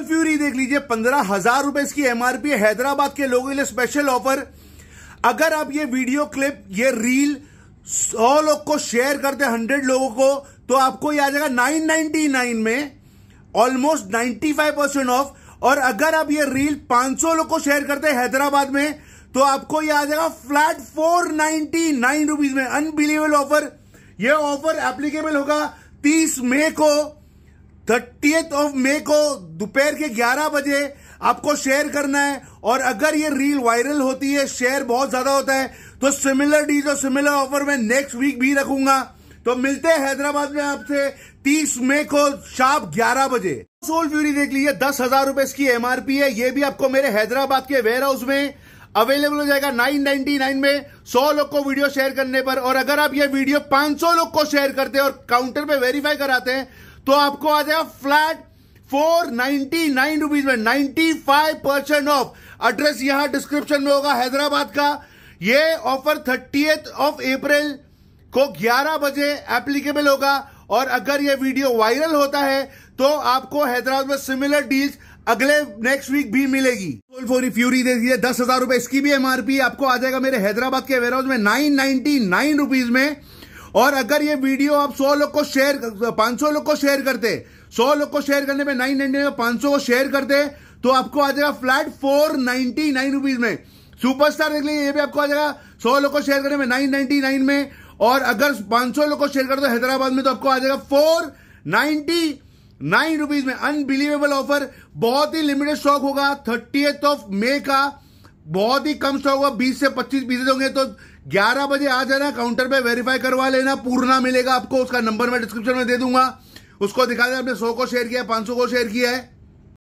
double fury देख लीजिए पंद्रह हजार रुपए इसकी एमआरपी है हैदराबाद के लोगों के लिए स्पेशल ऑफर अगर आप ये वीडियो क्लिप ये रील सौ लोग को शेयर करते हंड्रेड लोगों को तो आपको ये आ जाएगा नाइन नाइनटी नाइन में almost ninety five percent off और अगर आप ये रील पांच सौ लोग को शेयर करते हैदराबाद में तो आपको ये आ जाएगा flat four ninety nine rupees में अनबिलीवेबल ऑफर यह ऑफर एप्लीकेबल होगा तीस मई को थर्टी ऑफ मे को दोपहर के 11 बजे आपको शेयर करना है और अगर ये रील वायरल होती है शेयर बहुत ज्यादा होता है तो सिमिलर डील और सिमिलर ऑफर मैं नेक्स्ट वीक भी रखूंगा तो मिलते हैं हैदराबाद में आपसे 30 मई को शाम 11 बजे सोल फ्यूरी देख लीजिए दस हजार रुपए इसकी एमआरपी है ये भी आपको मेरे हैदराबाद के वेयर हाउस में अवेलेबल हो जाएगा 999 में 100 लोग को वीडियो शेयर करने पर और अगर आप ये वीडियो 500 लोग को शेयर करते हैं और काउंटर पे वेरीफाई कराते हैं तो आपको आ जाएगा flat four ninety nine rupees में ninety five percent off address यहां डिस्क्रिप्शन में होगा हैदराबाद का ये ऑफर थर्टी ऑफ अप्रैल को 11 बजे एप्लीकेबल होगा और अगर ये वीडियो वायरल होता है तो आपको हैदराबाद में सिमिलर डील्स अगले नेक्स्ट वीक भी मिलेगी सोल फोरी फ्यूरी दे दीजिए दस हजार रुपए इसकी भी एमआरपी आपको आ जाएगा मेरे हैदराबाद के वेयरहाउस में नाइन नाइनटी नाइन रुपीज में और अगर ये वीडियो आप 100 लोग को शेयर 500 लोग को शेयर करते 100 लोग को शेयर करने में नाइन नाइनटी नाइन पांच को शेयर करते तो आपको आ जाएगा flat four ninety nine rupees में सुपरस्टार देख लीजिए ये भी आपको आ जाएगा सौ लोग को शेयर करने में नाइन नाइनटी नाइन में और अगर पांच सौ लोग को शेयर करते हैदराबाद में तो आपको आ जाएगा फोर नाइनटी नाइन रुपीज में अनबिलीवेबल ऑफर बहुत ही लिमिटेड स्टॉक होगा थर्टी ऑफ मे का बहुत ही कम स्टॉक होगा बीस से पच्चीस बीस होंगे तो ग्यारह बजे आ जाना काउंटर पे वेरीफाई करवा लेना पूर्णा मिलेगा आपको उसका नंबर मैं डिस्क्रिप्शन में दे दूंगा उसको दिखा दे आपने सौ को शेयर किया पांच सौ को शेयर किया है